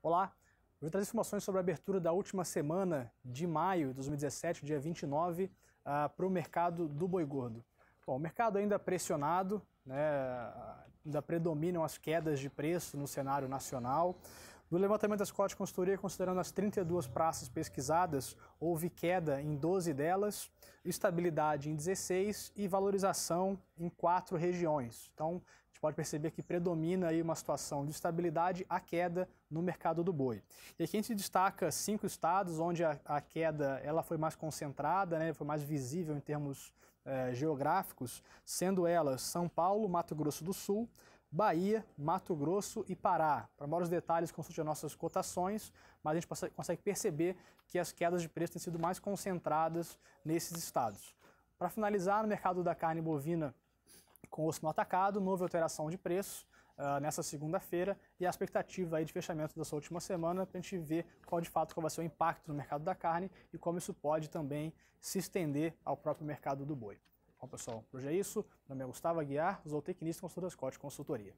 Olá, eu vou trazer informações sobre a abertura da última semana de maio de 2017, dia 29, uh, para o mercado do boi gordo. Bom, o mercado ainda é pressionado, né, ah, ainda predominam as quedas de preço no cenário nacional. Do levantamento da Scott Consultoria, considerando as 32 praças pesquisadas, houve queda em 12 delas, estabilidade em 16 e valorização em quatro regiões. Então, a gente pode perceber que predomina aí uma situação de estabilidade à queda no mercado do boi. E aqui a gente destaca cinco estados onde a, a queda ela foi mais concentrada, né, foi mais visível em termos eh, geográficos, sendo elas São Paulo, Mato Grosso do Sul, Bahia, Mato Grosso e Pará. Para maiores detalhes, consulte as nossas cotações, mas a gente consegue perceber que as quedas de preço têm sido mais concentradas nesses estados. Para finalizar, no mercado da carne bovina com osso no atacado, nova alteração de preço uh, nessa segunda-feira e a expectativa aí de fechamento dessa última semana para a gente ver qual de fato qual vai ser o impacto no mercado da carne e como isso pode também se estender ao próprio mercado do boi. Bom, pessoal, hoje é isso. Meu nome é Gustavo Aguiar, zootecnista e consultor da Scott Consultoria.